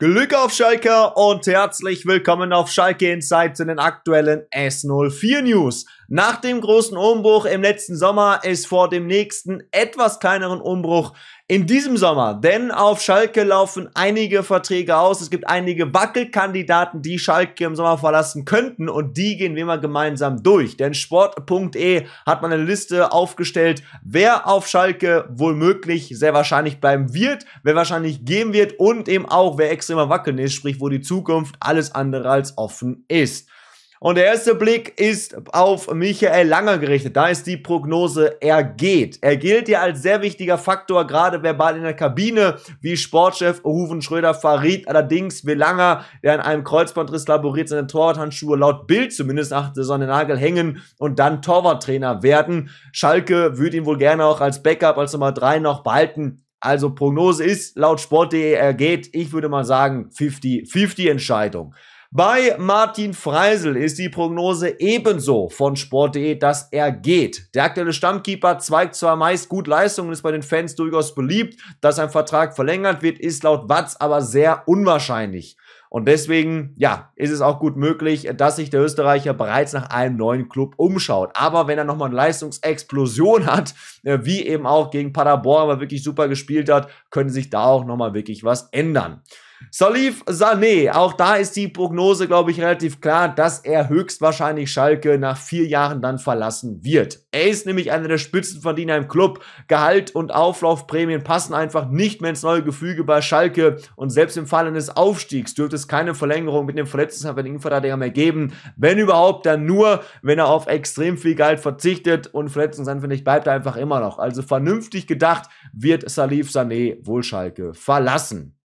Glück auf Schalke und herzlich willkommen auf Schalke Insight zu den aktuellen S04 News. Nach dem großen Umbruch im letzten Sommer ist vor dem nächsten etwas kleineren Umbruch in diesem Sommer. Denn auf Schalke laufen einige Verträge aus. Es gibt einige Wackelkandidaten, die Schalke im Sommer verlassen könnten. Und die gehen wir mal gemeinsam durch. Denn sport.de hat mal eine Liste aufgestellt, wer auf Schalke wohl möglich sehr wahrscheinlich bleiben wird, wer wahrscheinlich gehen wird und eben auch, wer extremer wackeln ist, sprich, wo die Zukunft alles andere als offen ist. Und der erste Blick ist auf Michael Langer gerichtet. Da ist die Prognose, er geht. Er gilt ja als sehr wichtiger Faktor, gerade verbal in der Kabine, wie Sportchef Ruven Schröder verriet. Allerdings will Langer, der an einem Kreuzbandriss laboriert, seine Torwarthandschuhe laut Bild zumindest nach der Nagel hängen und dann Torwarttrainer werden. Schalke würde ihn wohl gerne auch als Backup, als Nummer 3 noch behalten. Also Prognose ist, laut Sport.de, er geht. Ich würde mal sagen, 50-50 Entscheidung. Bei Martin Freisel ist die Prognose ebenso von Sport.de, dass er geht. Der aktuelle Stammkeeper zeigt zwar meist gut Leistungen, ist bei den Fans durchaus beliebt, dass ein Vertrag verlängert wird, ist laut Watz aber sehr unwahrscheinlich. Und deswegen, ja, ist es auch gut möglich, dass sich der Österreicher bereits nach einem neuen Club umschaut. Aber wenn er nochmal eine Leistungsexplosion hat, äh, wie eben auch gegen Paderborn, aber wirklich super gespielt hat, könnte sich da auch nochmal wirklich was ändern. Salif Sané, auch da ist die Prognose, glaube ich, relativ klar, dass er höchstwahrscheinlich Schalke nach vier Jahren dann verlassen wird. Er ist nämlich einer der Spitzenverdiener im Club. Gehalt und Auflaufprämien passen einfach nicht mehr ins neue Gefüge bei Schalke und selbst im Fall eines Aufstiegs dürfte es keine Verlängerung mit dem verletzungsabhängigen Verteidiger mehr geben. Wenn überhaupt, dann nur, wenn er auf extrem viel Gehalt verzichtet und verletzungsanfällig bleibt er einfach immer noch. Also vernünftig gedacht wird Salif Sané wohl Schalke verlassen.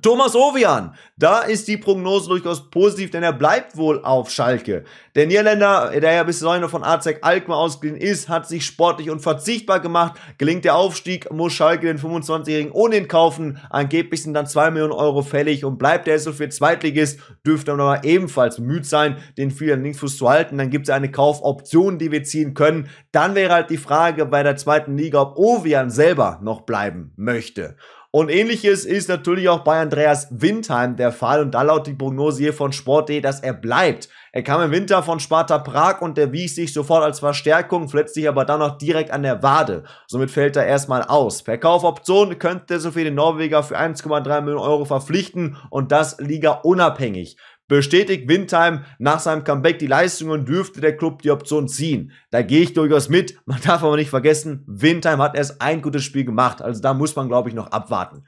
Thomas Ovian, da ist die Prognose durchaus positiv, denn er bleibt wohl auf Schalke. Der Niederländer, der ja bis bisher von AZEK Alkma ausgeliehen ist, hat sich sportlich unverzichtbar gemacht. Gelingt der Aufstieg, muss Schalke den 25-Jährigen ohne ihn kaufen. Angeblich sind dann 2 Millionen Euro fällig und bleibt er so für Zweitligist, dürfte er aber ebenfalls bemüht sein, den vielen Linksfuß zu halten. Dann gibt es eine Kaufoption, die wir ziehen können. Dann wäre halt die Frage bei der zweiten Liga, ob Ovian selber noch bleiben möchte. Und ähnliches ist natürlich auch bei Andreas Windheim der Fall. Und da laut die Prognose hier von Sport.de, dass er bleibt. Er kam im Winter von Sparta Prag und erwies sich sofort als Verstärkung, verletzt sich aber dann noch direkt an der Wade. Somit fällt er erstmal aus. Per Kaufoption könnte so viel den Norweger für 1,3 Millionen Euro verpflichten und das Liga unabhängig bestätigt Windheim nach seinem Comeback die Leistungen und dürfte der Club die Option ziehen. Da gehe ich durchaus mit. Man darf aber nicht vergessen, Windheim hat erst ein gutes Spiel gemacht. Also da muss man, glaube ich, noch abwarten.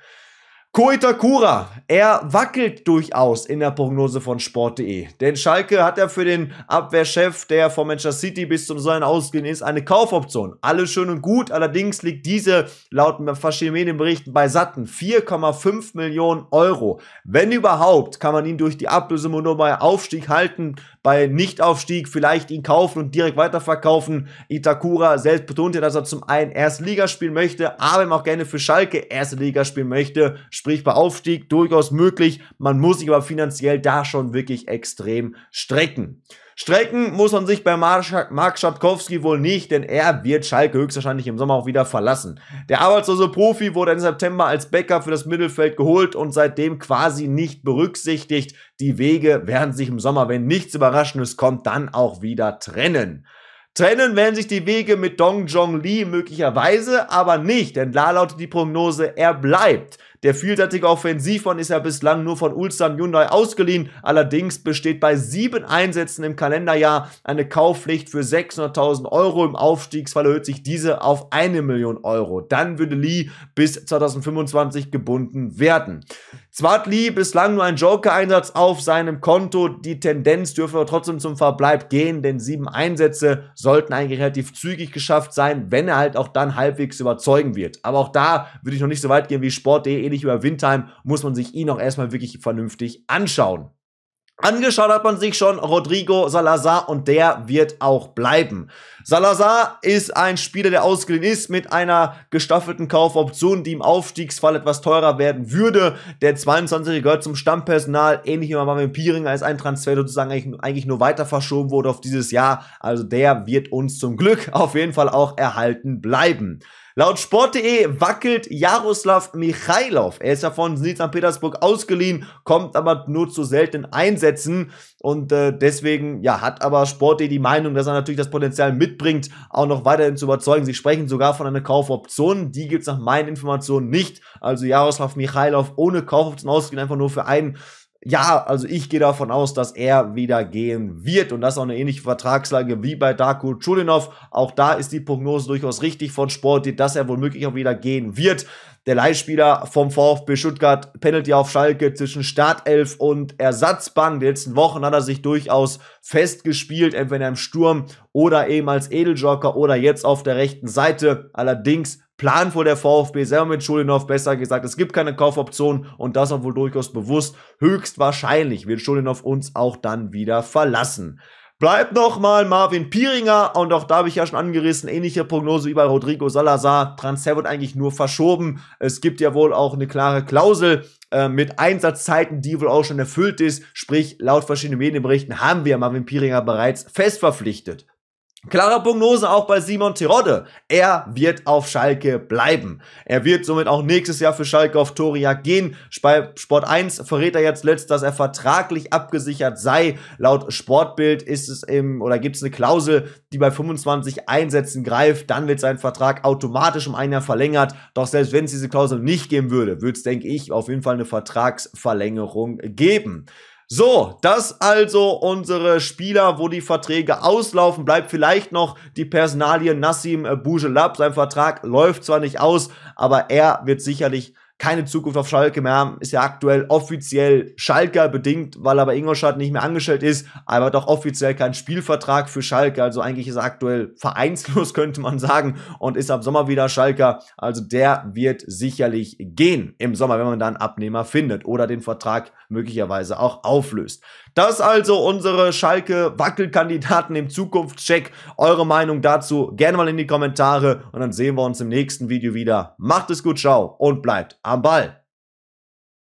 Koitakura, er wackelt durchaus in der Prognose von Sport.de. Denn Schalke hat ja für den Abwehrchef, der von Manchester City bis zum Sein ausgehen ist, eine Kaufoption. Alles schön und gut, allerdings liegt diese laut verschiedenen Medienberichten bei satten 4,5 Millionen Euro. Wenn überhaupt, kann man ihn durch die Ablösung nur bei Aufstieg halten, bei Nichtaufstieg vielleicht ihn kaufen und direkt weiterverkaufen. Itakura selbst betont ja, dass er zum einen Erstligaspiel möchte, aber eben auch gerne für Schalke Erste Liga spielen möchte. Sprich, bei Aufstieg durchaus möglich. Man muss sich aber finanziell da schon wirklich extrem strecken. Strecken muss man sich bei Mark Schadkowski wohl nicht, denn er wird Schalke höchstwahrscheinlich im Sommer auch wieder verlassen. Der arbeitslose Profi wurde im September als Bäcker für das Mittelfeld geholt und seitdem quasi nicht berücksichtigt. Die Wege werden sich im Sommer, wenn nichts Überraschendes kommt, dann auch wieder trennen. Trennen werden sich die Wege mit Dong Jong Lee möglicherweise, aber nicht, denn da lautet die Prognose, er bleibt. Der vielseitige Offensivmann ist ja bislang nur von Ulsan Hyundai ausgeliehen. Allerdings besteht bei sieben Einsätzen im Kalenderjahr eine Kaufpflicht für 600.000 Euro. Im Aufstiegsfall erhöht sich diese auf eine Million Euro. Dann würde Lee bis 2025 gebunden werden. Zwartli bislang nur ein Joker-Einsatz auf seinem Konto. Die Tendenz dürfe aber trotzdem zum Verbleib gehen, denn sieben Einsätze sollten eigentlich relativ zügig geschafft sein, wenn er halt auch dann halbwegs überzeugen wird. Aber auch da würde ich noch nicht so weit gehen wie Sport.de, ähnlich über Windheim, muss man sich ihn auch erstmal wirklich vernünftig anschauen. Angeschaut hat man sich schon Rodrigo Salazar und der wird auch bleiben. Salazar ist ein Spieler, der ausgeliehen ist mit einer gestaffelten Kaufoption, die im Aufstiegsfall etwas teurer werden würde. Der 22 gehört zum Stammpersonal, ähnlich wie bei Piring, als ein Transfer sozusagen eigentlich, nur weiter verschoben wurde auf dieses Jahr. Also der wird uns zum Glück auf jeden Fall auch erhalten bleiben. Laut Sport.de wackelt Jaroslav Michailov. Er ist ja von Zenit St. Petersburg ausgeliehen, kommt aber nur zu seltenen Einsätzen und äh, deswegen ja, hat aber Sport.de die Meinung, dass er natürlich das Potenzial mitbringt, auch noch weiterhin zu überzeugen. Sie sprechen sogar von einer Kaufoption, die gibt es nach meinen Informationen nicht. Also Jaroslav Michailov ohne Kaufoption ausgehen, einfach nur für einen ja, also ich gehe davon aus, dass er wieder gehen wird und das ist auch eine ähnliche Vertragslage wie bei Darko Chulinov. Auch da ist die Prognose durchaus richtig von Sport, dass er womöglich auch wieder gehen wird. Der Leihspieler vom VfB Stuttgart pendelt ja auf Schalke zwischen Startelf und Ersatzbank. Die letzten Wochen hat er sich durchaus festgespielt, entweder im Sturm oder eben als Edeljoker oder jetzt auf der rechten Seite. Allerdings Plan vor der VfB selber mit Schulinov, besser gesagt, es gibt keine Kaufoption und das auch wohl durchaus bewusst. Höchstwahrscheinlich wird Schulinov uns auch dann wieder verlassen. Bleibt nochmal Marvin Pieringer und auch da habe ich ja schon angerissen, ähnliche Prognose wie bei Rodrigo Salazar. Transfer wird eigentlich nur verschoben. Es gibt ja wohl auch eine klare Klausel äh, mit Einsatzzeiten, die wohl auch schon erfüllt ist. Sprich, laut verschiedenen Medienberichten haben wir Marvin Pieringer bereits fest verpflichtet. Klare Prognose auch bei Simon Terodde. Er wird auf Schalke bleiben. Er wird somit auch nächstes Jahr für Schalke auf Torjagd gehen. Bei Sport 1 verrät er jetzt letzt, dass er vertraglich abgesichert sei. Laut Sportbild ist es im, oder gibt es eine Klausel, die bei 25 Einsätzen greift. Dann wird sein Vertrag automatisch um ein Jahr verlängert. Doch selbst wenn es diese Klausel nicht geben würde, würde es, denke ich, auf jeden Fall eine Vertragsverlängerung geben. So, das also unsere Spieler, wo die Verträge auslaufen. Bleibt vielleicht noch die Personalie Nassim Bougelab. Sein Vertrag läuft zwar nicht aus, aber er wird sicherlich keine Zukunft auf Schalke mehr haben, ist ja aktuell offiziell Schalker bedingt, weil aber Ingolstadt nicht mehr angestellt ist, aber doch offiziell kein Spielvertrag für Schalke, also eigentlich ist er aktuell vereinslos, könnte man sagen, und ist ab Sommer wieder Schalker, also der wird sicherlich gehen im Sommer, wenn man dann Abnehmer findet oder den Vertrag möglicherweise auch auflöst. Das also unsere Schalke-Wackelkandidaten im Zukunftscheck. Eure Meinung dazu gerne mal in die Kommentare und dann sehen wir uns im nächsten Video wieder. Macht es gut, ciao und bleibt am Ball.